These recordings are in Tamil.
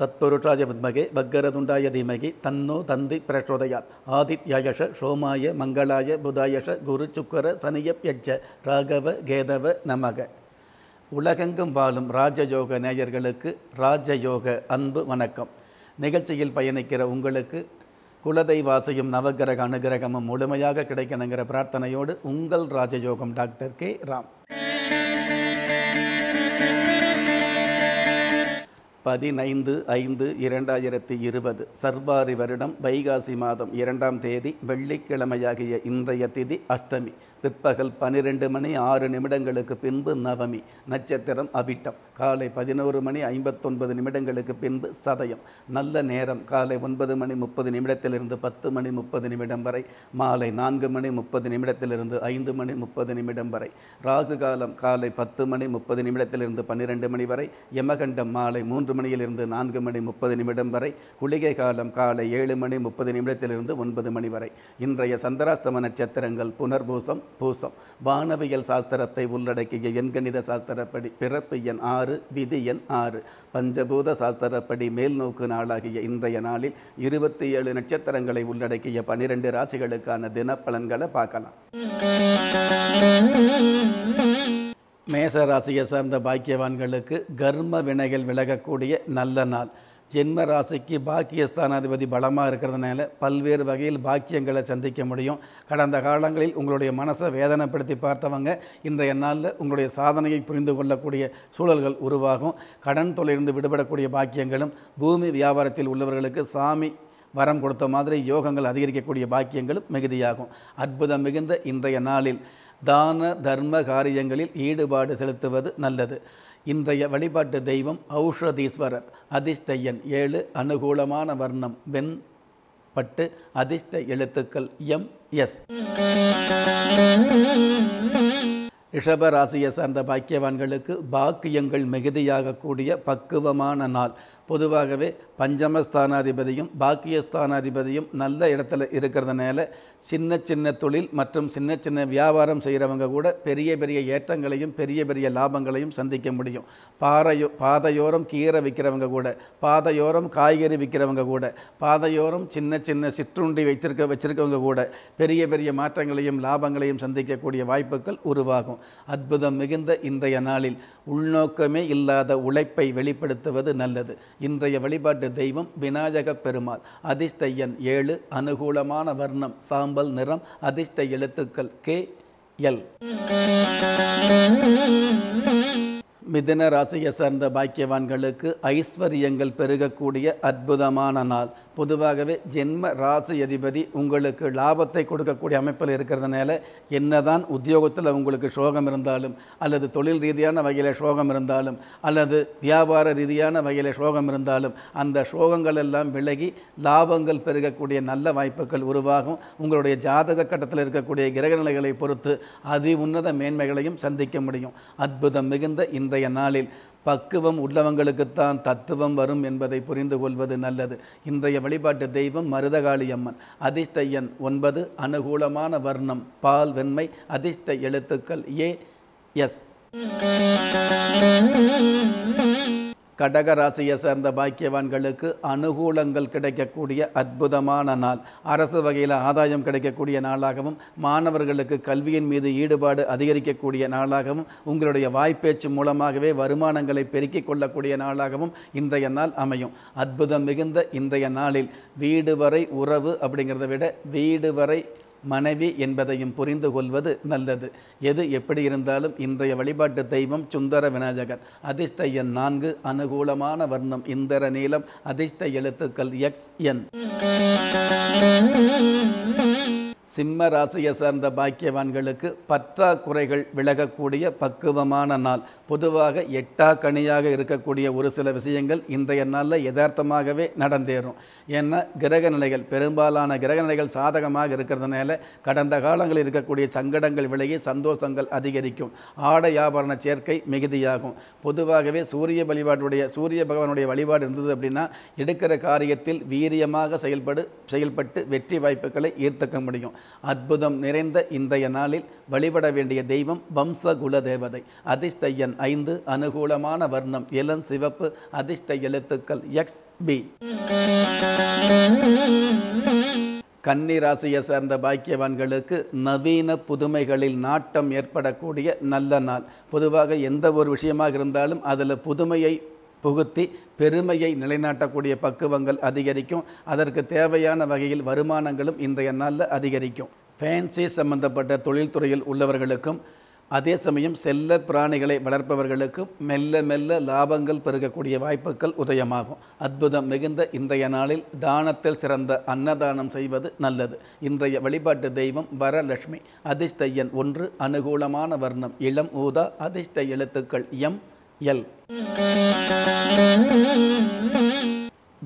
தத்புருஷாய வித்மகே பக்கரதுண்டாய தீமகி தன்னோ தந்தி பிரச்சோதயாத் ஆதித்யாயஷ சோமாய மங்களாய புதாயஷ குரு சுக்கர சனியப்யட்ச ராகவ கேதவ நமக உலகெங்கும் வாழும் ராஜயோக நேயர்களுக்கு ராஜயோக அன்பு வணக்கம் நிகழ்ச்சியில் பயணிக்கிற உங்களுக்கு குலதெய்வாசையும் நவகிரக அனுகிரகமும் முழுமையாக கிடைக்கணுங்கிற பிரார்த்தனையோடு உங்கள் ராஜயோகம் டாக்டர் கே ராம் பதினைந்து ஐந்து இரண்டாயிரத்தி இருபது சர்வாரி வருடம் வைகாசி மாதம் இரண்டாம் தேதி வெள்ளிக்கிழமையாகிய இன்றைய திதி அஷ்டமி பிற்பகல் பனிரெண்டு மணி ஆறு நிமிடங்களுக்கு பின்பு நவமி நட்சத்திரம் அவிட்டம் காலை பதினோரு மணி ஐம்பத்தொன்பது நிமிடங்களுக்கு பின்பு சதயம் நல்ல நேரம் காலை ஒன்பது மணி முப்பது நிமிடத்திலிருந்து பத்து மணி முப்பது நிமிடம் வரை மாலை நான்கு மணி முப்பது நிமிடத்திலிருந்து ஐந்து மணி முப்பது நிமிடம் வரை ராகு காலம் காலை பத்து மணி முப்பது நிமிடத்திலிருந்து பன்னிரெண்டு மணி வரை யமகண்டம் மாலை மூன்று மூன்று மணியிலிருந்து நான்கு மணி முப்பது நிமிடம் வரை குளிகை காலம் காலை ஏழு மணி முப்பது நிமிடத்திலிருந்து ஒன்பது மணி வரை இன்றைய சந்திராஷ்டம நட்சத்திரங்கள் புனர்பூசம் பூசம் வானவியல் சாஸ்திரத்தை உள்ளடக்கிய எண்கணித சாஸ்திரப்படி பிறப்பு எண் ஆறு விதி எண் ஆறு பஞ்சபூத சாஸ்திரப்படி மேல்நோக்கு நாளாகிய இன்றைய நாளில் இருபத்தி ஏழு நட்சத்திரங்களை உள்ளடக்கிய பனிரெண்டு ராசிகளுக்கான பலன்களை பார்க்கலாம் மேச ராசியை சார்ந்த பாக்கியவான்களுக்கு கர்ம வினைகள் விலகக்கூடிய நல்ல நாள் ஜென்ம ராசிக்கு பாக்கியஸ்தானாதிபதி பலமாக இருக்கிறதுனால பல்வேறு வகையில் பாக்கியங்களை சந்திக்க முடியும் கடந்த காலங்களில் உங்களுடைய மனசை வேதனைப்படுத்தி பார்த்தவங்க இன்றைய நாளில் உங்களுடைய சாதனையை புரிந்து கொள்ளக்கூடிய சூழல்கள் உருவாகும் கடன் தொலைந்து விடுபடக்கூடிய பாக்கியங்களும் பூமி வியாபாரத்தில் உள்ளவர்களுக்கு சாமி வரம் கொடுத்த மாதிரி யோகங்கள் அதிகரிக்கக்கூடிய பாக்கியங்களும் மிகுதியாகும் அற்புதம் மிகுந்த இன்றைய நாளில் தான தர்ம காரியங்களில் ஈடுபாடு செலுத்துவது நல்லது இன்றைய வழிபாட்டு தெய்வம் ஔஷதீஸ்வரர் அதிஷ்டையன் ஏழு அனுகூலமான வர்ணம் வெண் பட்டு அதிர்ஷ்ட எழுத்துக்கள் எம் எஸ் ரிஷபராசியை சார்ந்த பாக்கியவான்களுக்கு பாக்கியங்கள் மிகுதியாகக்கூடிய பக்குவமான நாள் பொதுவாகவே பஞ்சமஸ்தானாதிபதியும் பாக்கியஸ்தானாதிபதியும் நல்ல இடத்துல இருக்கிறதுனால சின்ன சின்ன தொழில் மற்றும் சின்ன சின்ன வியாபாரம் செய்கிறவங்க கூட பெரிய பெரிய ஏற்றங்களையும் பெரிய பெரிய லாபங்களையும் சந்திக்க முடியும் பாறையோ பாதையோரம் கீரை விற்கிறவங்க கூட பாதையோரம் காய்கறி விற்கிறவங்க கூட பாதையோரம் சின்ன சின்ன சிற்றுண்டி வைத்திருக்க வச்சுருக்கவங்க கூட பெரிய பெரிய மாற்றங்களையும் லாபங்களையும் சந்திக்கக்கூடிய வாய்ப்புகள் உருவாகும் அற்புதம் மிகுந்த இன்றைய நாளில் உள்நோக்கமே இல்லாத உழைப்பை வெளிப்படுத்துவது நல்லது இன்றைய வழிபாட்டு தெய்வம் விநாயக பெருமாள் அதிர்ஷ்ட எண் ஏழு அனுகூலமான வர்ணம் சாம்பல் நிறம் அதிர்ஷ்ட எழுத்துக்கள் கே எல் மிதன ராசியை சார்ந்த பாக்கியவான்களுக்கு ஐஸ்வர்யங்கள் பெருகக்கூடிய அற்புதமான நாள் பொதுவாகவே ஜென்ம ராசி அதிபதி உங்களுக்கு லாபத்தை கொடுக்கக்கூடிய அமைப்பில் இருக்கிறதுனால என்னதான் உத்தியோகத்தில் உங்களுக்கு சோகம் இருந்தாலும் அல்லது தொழில் ரீதியான வகையில் சோகம் இருந்தாலும் அல்லது வியாபார ரீதியான வகையில் சோகம் இருந்தாலும் அந்த சோகங்கள் எல்லாம் விலகி லாபங்கள் பெருகக்கூடிய நல்ல வாய்ப்புகள் உருவாகும் உங்களுடைய ஜாதக கட்டத்தில் இருக்கக்கூடிய கிரகநிலைகளை பொறுத்து அதி உன்னத மேன்மைகளையும் சந்திக்க முடியும் அற்புதம் மிகுந்த இன்றைய நாளில் பக்குவம் உள்ளவங்களுக்குத்தான் தத்துவம் வரும் என்பதை புரிந்து கொள்வது நல்லது இன்றைய வழிபாட்டு தெய்வம் மருதகாளி அம்மன் அதிர்ஷ்ட எண் ஒன்பது அனுகூலமான வர்ணம் பால் வெண்மை அதிர்ஷ்ட எழுத்துக்கள் ஏ எஸ் கடகராசியை சேர்ந்த பாக்கியவான்களுக்கு அனுகூலங்கள் கிடைக்கக்கூடிய அற்புதமான நாள் அரசு வகையில் ஆதாயம் கிடைக்கக்கூடிய நாளாகவும் மாணவர்களுக்கு கல்வியின் மீது ஈடுபாடு அதிகரிக்கக்கூடிய நாளாகவும் உங்களுடைய வாய்ப்பேச்சு மூலமாகவே வருமானங்களை பெருக்கிக் கொள்ளக்கூடிய நாளாகவும் இன்றைய நாள் அமையும் அற்புதம் மிகுந்த இன்றைய நாளில் வீடு வரை உறவு அப்படிங்கிறத விட வீடு வரை மனைவி என்பதையும் புரிந்து கொள்வது நல்லது எது எப்படி இருந்தாலும் இன்றைய வழிபாட்டு தெய்வம் சுந்தர விநாயகர் அதிர்ஷ்ட எண் நான்கு அனுகூலமான வர்ணம் இந்திர நீளம் அதிர்ஷ்ட எழுத்துக்கள் எக்ஸ் என் சிம்ம ராசியை சார்ந்த பாக்கியவான்களுக்கு பற்றாக்குறைகள் விலகக்கூடிய பக்குவமான நாள் பொதுவாக எட்டா கனியாக இருக்கக்கூடிய ஒரு சில விஷயங்கள் இன்றைய நாளில் யதார்த்தமாகவே நடந்தேறும் ஏன்னா கிரக நிலைகள் பெரும்பாலான கிரக நிலைகள் சாதகமாக இருக்கிறதுனால கடந்த காலங்களில் இருக்கக்கூடிய சங்கடங்கள் விலகி சந்தோஷங்கள் அதிகரிக்கும் ஆடை ஆபரண சேர்க்கை மிகுதியாகும் பொதுவாகவே சூரிய வழிபாட்டுடைய சூரிய பகவானுடைய வழிபாடு இருந்தது அப்படின்னா எடுக்கிற காரியத்தில் வீரியமாக செயல்படு செயல்பட்டு வெற்றி வாய்ப்புகளை ஈர்த்துக்க முடியும் அற்புதம் நிறைந்த இன்றைய நாளில் வழிபட வேண்டிய தெய்வம் வம்ச குல தேவதை அதிர்ஷ்ட எண் ஐந்து அனுகூலமான வர்ணம் இளன் சிவப்பு அதிர்ஷ்ட எழுத்துக்கள் எக்ஸ் பி கன்னி ராசியை சேர்ந்த பாக்கியவான்களுக்கு நவீன புதுமைகளில் நாட்டம் ஏற்படக்கூடிய நல்ல நாள் பொதுவாக எந்த ஒரு விஷயமாக இருந்தாலும் அதில் புதுமையை புகுத்தி பெருமையை நிலைநாட்டக்கூடிய பக்குவங்கள் அதிகரிக்கும் அதற்கு தேவையான வகையில் வருமானங்களும் இன்றைய நாளில் அதிகரிக்கும் ஃபேன்சி சம்பந்தப்பட்ட தொழில்துறையில் உள்ளவர்களுக்கும் அதே சமயம் செல்ல பிராணிகளை வளர்ப்பவர்களுக்கும் மெல்ல மெல்ல லாபங்கள் பெருகக்கூடிய வாய்ப்புகள் உதயமாகும் அற்புதம் மிகுந்த இன்றைய நாளில் தானத்தில் சிறந்த அன்னதானம் செய்வது நல்லது இன்றைய வழிபாட்டு தெய்வம் வரலட்சுமி அதிர்ஷ்ட எண் ஒன்று அனுகூலமான வர்ணம் இளம் ஊதா அதிர்ஷ்ட எழுத்துக்கள் எம் எல்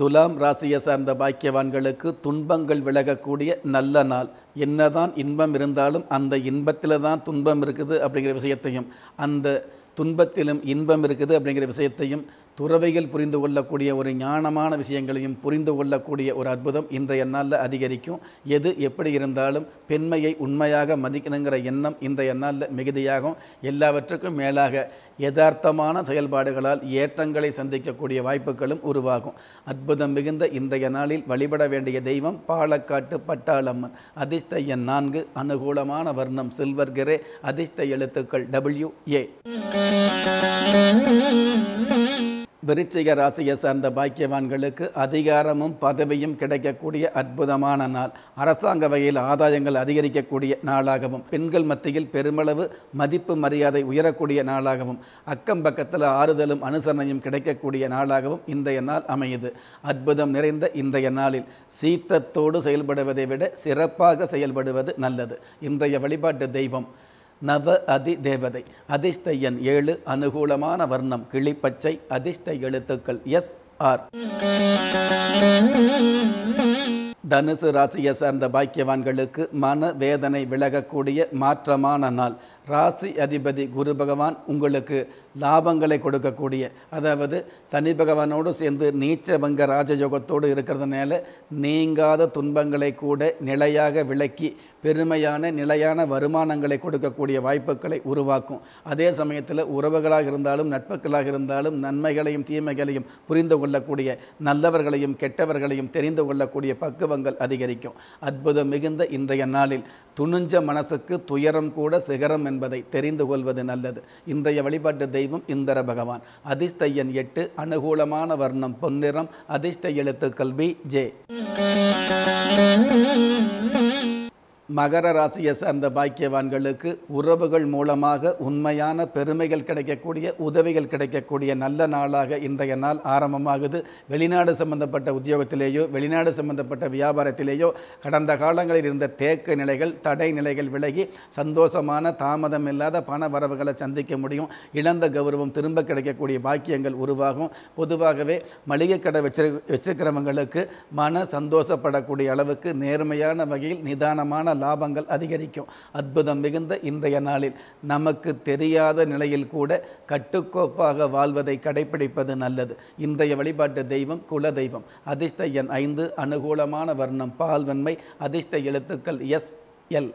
துலாம் ராசியை சார்ந்த பாக்கியவான்களுக்கு துன்பங்கள் விலகக்கூடிய நல்ல நாள் என்னதான் இன்பம் இருந்தாலும் அந்த இன்பத்தில் தான் துன்பம் இருக்குது அப்படிங்கிற விஷயத்தையும் அந்த துன்பத்திலும் இன்பம் இருக்குது அப்படிங்கிற விஷயத்தையும் துறவைகள் புரிந்து கொள்ளக்கூடிய ஒரு ஞானமான விஷயங்களையும் புரிந்து கொள்ளக்கூடிய ஒரு அற்புதம் இன்றைய நாளில் அதிகரிக்கும் எது எப்படி இருந்தாலும் பெண்மையை உண்மையாக மதிக்கணுங்கிற எண்ணம் இன்றைய நாளில் மிகுதியாகும் எல்லாவற்றுக்கும் மேலாக யதார்த்தமான செயல்பாடுகளால் ஏற்றங்களை சந்திக்கக்கூடிய வாய்ப்புகளும் உருவாகும் அற்புதம் மிகுந்த இன்றைய நாளில் வழிபட வேண்டிய தெய்வம் பாலக்காட்டு பட்டாளம்மன் அதிர்ஷ்ட எண் நான்கு அனுகூலமான வர்ணம் சில்வர் கிரே அதிர்ஷ்ட எழுத்துக்கள் டபிள்யூ ஏ விருச்சிக ராசியை சார்ந்த பாக்கியவான்களுக்கு அதிகாரமும் பதவியும் கிடைக்கக்கூடிய அற்புதமான நாள் அரசாங்க வகையில் ஆதாயங்கள் அதிகரிக்கக்கூடிய நாளாகவும் பெண்கள் மத்தியில் பெருமளவு மதிப்பு மரியாதை உயரக்கூடிய நாளாகவும் அக்கம் பக்கத்தில் ஆறுதலும் அனுசரணையும் கிடைக்கக்கூடிய நாளாகவும் இன்றைய நாள் அமையுது அற்புதம் நிறைந்த இன்றைய நாளில் சீற்றத்தோடு செயல்படுவதை விட சிறப்பாக செயல்படுவது நல்லது இன்றைய வழிபாட்டு தெய்வம் நவ அதி தேவதை அதிர்ஷ்ட எண் ஏழு அனுகூலமான வர்ணம் கிளிப்பச்சை அதிர்ஷ்ட எழுத்துக்கள் எஸ் ஆர் தனுசு ராசியை சார்ந்த பாக்கியவான்களுக்கு மன வேதனை விலகக்கூடிய மாற்றமான நாள் ராசி அதிபதி குரு பகவான் உங்களுக்கு லாபங்களை கொடுக்கக்கூடிய அதாவது சனி பகவானோடு சேர்ந்து வங்க ராஜயோகத்தோடு இருக்கிறதுனால நீங்காத துன்பங்களை கூட நிலையாக விளக்கி பெருமையான நிலையான வருமானங்களை கொடுக்கக்கூடிய வாய்ப்புகளை உருவாக்கும் அதே சமயத்தில் உறவுகளாக இருந்தாலும் நட்புகளாக இருந்தாலும் நன்மைகளையும் தீமைகளையும் புரிந்து கொள்ளக்கூடிய நல்லவர்களையும் கெட்டவர்களையும் தெரிந்து கொள்ளக்கூடிய பக்குவங்கள் அதிகரிக்கும் அற்புதம் மிகுந்த இன்றைய நாளில் துணிஞ்ச மனசுக்கு துயரம் கூட சிகரம் என்பதை தெரிந்து கொள்வது நல்லது இன்றைய வழிபாட்டு தெய்வம் இந்திர பகவான் அதிர்ஷ்டையன் எட்டு அனுகூலமான வர்ணம் பொன்னிறம் அதிர்ஷ்ட எழுத்துக்கள் பி ஜே மகர ராசியை சார்ந்த பாக்கியவான்களுக்கு உறவுகள் மூலமாக உண்மையான பெருமைகள் கிடைக்கக்கூடிய உதவிகள் கிடைக்கக்கூடிய நல்ல நாளாக இன்றைய நாள் ஆரம்பமாகுது வெளிநாடு சம்பந்தப்பட்ட உத்தியோகத்திலேயோ வெளிநாடு சம்பந்தப்பட்ட வியாபாரத்திலேயோ கடந்த காலங்களில் இருந்த தேக்க நிலைகள் தடை நிலைகள் விலகி சந்தோஷமான தாமதம் இல்லாத பண வரவுகளை சந்திக்க முடியும் இழந்த கௌரவம் திரும்ப கிடைக்கக்கூடிய பாக்கியங்கள் உருவாகும் பொதுவாகவே மளிகை கடை வச்சிரு வச்சிருக்கிறவங்களுக்கு மன சந்தோஷப்படக்கூடிய அளவுக்கு நேர்மையான வகையில் நிதானமான அற்புதமான லாபங்கள் அதிகரிக்கும் அற்புதம் மிகுந்த இன்றைய நாளில் நமக்கு தெரியாத நிலையில் கூட கட்டுக்கோப்பாக வாழ்வதை கடைபிடிப்பது நல்லது இன்றைய வழிபாட்டு தெய்வம் குல தெய்வம் அதிர்ஷ்ட எண் ஐந்து அனுகூலமான வர்ணம் பால்வன்மை அதிர்ஷ்ட எழுத்துக்கள் எஸ் எல்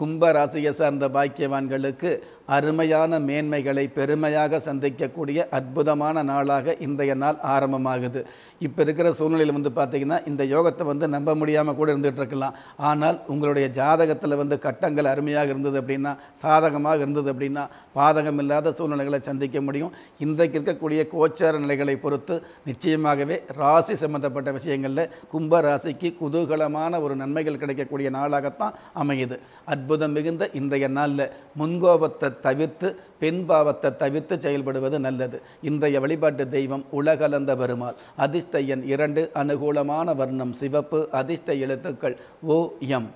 கும்ப ராசியை சார்ந்த பாக்கியவான்களுக்கு அருமையான மேன்மைகளை பெருமையாக சந்திக்கக்கூடிய அற்புதமான நாளாக இன்றைய நாள் ஆரம்பமாகுது இப்போ இருக்கிற சூழ்நிலையில் வந்து பார்த்திங்கன்னா இந்த யோகத்தை வந்து நம்ப முடியாமல் கூட இருந்துகிட்ருக்கலாம் ஆனால் உங்களுடைய ஜாதகத்தில் வந்து கட்டங்கள் அருமையாக இருந்தது அப்படின்னா சாதகமாக இருந்தது அப்படின்னா பாதகம் இல்லாத சூழ்நிலைகளை சந்திக்க முடியும் இன்றைக்கு இருக்கக்கூடிய கோச்சார நிலைகளை பொறுத்து நிச்சயமாகவே ராசி சம்பந்தப்பட்ட விஷயங்களில் கும்ப ராசிக்கு குதூகலமான ஒரு நன்மைகள் கிடைக்கக்கூடிய நாளாகத்தான் அமையுது அற்புதம் மிகுந்த இன்றைய நாளில் முன்கோபத்தை தவிர்த்து பின்பாவத்தை தவிர்த்து செயல்படுவது நல்லது இன்றைய வழிபாட்டு தெய்வம் உலகலந்த பெருமாள் அதிர்ஷ்ட எண் இரண்டு அனுகூலமான வர்ணம் சிவப்பு அதிர்ஷ்ட எழுத்துக்கள் ஓ எம்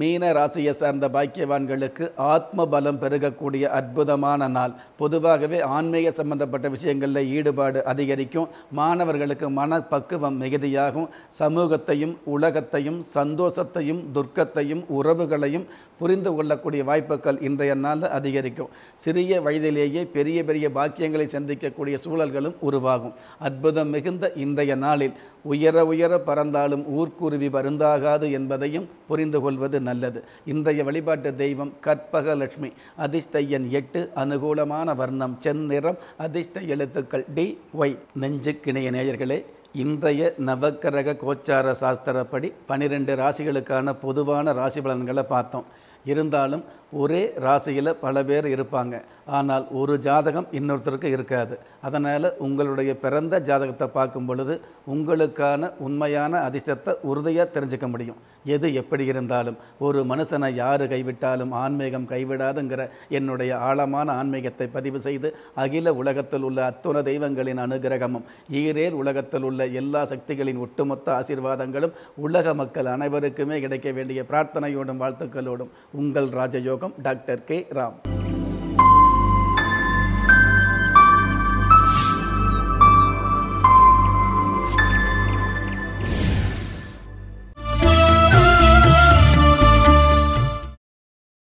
மீன ராசியை சார்ந்த பாக்கியவான்களுக்கு ஆத்ம பலம் பெருகக்கூடிய அற்புதமான நாள் பொதுவாகவே ஆன்மீக சம்பந்தப்பட்ட விஷயங்களில் ஈடுபாடு அதிகரிக்கும் மாணவர்களுக்கு மன பக்குவம் மிகுதியாகும் சமூகத்தையும் உலகத்தையும் சந்தோஷத்தையும் துர்க்கத்தையும் உறவுகளையும் புரிந்து கொள்ளக்கூடிய வாய்ப்புகள் இன்றைய நாளில் அதிகரிக்கும் சிறிய வயதிலேயே பெரிய பெரிய பாக்கியங்களை சந்திக்கக்கூடிய சூழல்களும் உருவாகும் அற்புதம் மிகுந்த இன்றைய நாளில் உயர உயர பறந்தாலும் ஊர்க்குருவி வருந்தாகாது என்பதையும் புரிந்து கொள்வது நல்லது இன்றைய வழிபாட்டு தெய்வம் கற்பகலட்சுமி அதிர்ஷ்ட எண் எட்டு அனுகூலமான வர்ணம் செந்நிறம் அதிர்ஷ்ட எழுத்துக்கள் டி ஒய் நெஞ்சு கிணைய நேயர்களே இன்றைய நவக்கிரக கோச்சார சாஸ்திரப்படி பனிரெண்டு ராசிகளுக்கான பொதுவான ராசி பலன்களை பார்த்தோம் இருந்தாலும் ஒரே ராசியில் பல பேர் இருப்பாங்க ஆனால் ஒரு ஜாதகம் இன்னொருத்தருக்கு இருக்காது அதனால் உங்களுடைய பிறந்த ஜாதகத்தை பார்க்கும் பொழுது உங்களுக்கான உண்மையான அதிர்ஷ்டத்தை உறுதியாக தெரிஞ்சுக்க முடியும் எது எப்படி இருந்தாலும் ஒரு மனுஷனை யார் கைவிட்டாலும் ஆன்மீகம் கைவிடாதுங்கிற என்னுடைய ஆழமான ஆன்மீகத்தை பதிவு செய்து அகில உலகத்தில் உள்ள அத்துண தெய்வங்களின் அனுகிரகமும் ஈரேல் உலகத்தில் உள்ள எல்லா சக்திகளின் ஒட்டுமொத்த ஆசீர்வாதங்களும் உலக மக்கள் அனைவருக்குமே கிடைக்க வேண்டிய பிரார்த்தனையோடும் வாழ்த்துக்களோடும் உங்கள் ராஜயோ யோகம் டாக்டர் கே ராம்